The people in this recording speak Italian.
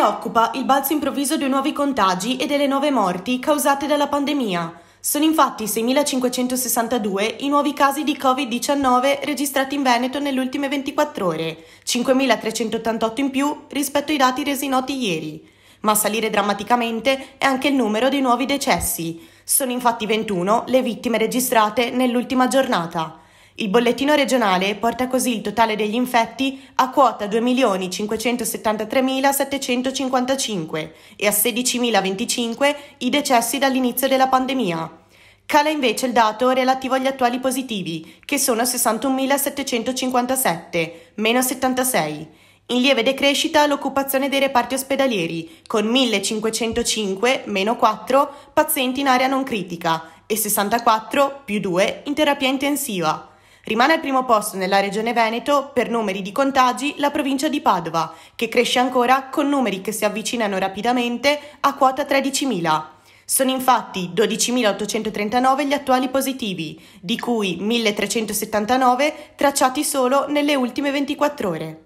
Preoccupa il balzo improvviso dei nuovi contagi e delle nuove morti causate dalla pandemia. Sono infatti 6.562 i nuovi casi di Covid-19 registrati in Veneto nelle ultime 24 ore, 5.388 in più rispetto ai dati resi noti ieri. Ma a salire drammaticamente è anche il numero dei nuovi decessi. Sono infatti 21 le vittime registrate nell'ultima giornata. Il bollettino regionale porta così il totale degli infetti a quota 2.573.755 e a 16.025 i decessi dall'inizio della pandemia. Cala invece il dato relativo agli attuali positivi, che sono 61.757, meno 76. In lieve decrescita l'occupazione dei reparti ospedalieri, con 1.505, meno 4, pazienti in area non critica e 64, più 2, in terapia intensiva. Rimane al primo posto nella regione Veneto per numeri di contagi la provincia di Padova, che cresce ancora con numeri che si avvicinano rapidamente a quota 13.000. Sono infatti 12.839 gli attuali positivi, di cui 1.379 tracciati solo nelle ultime 24 ore.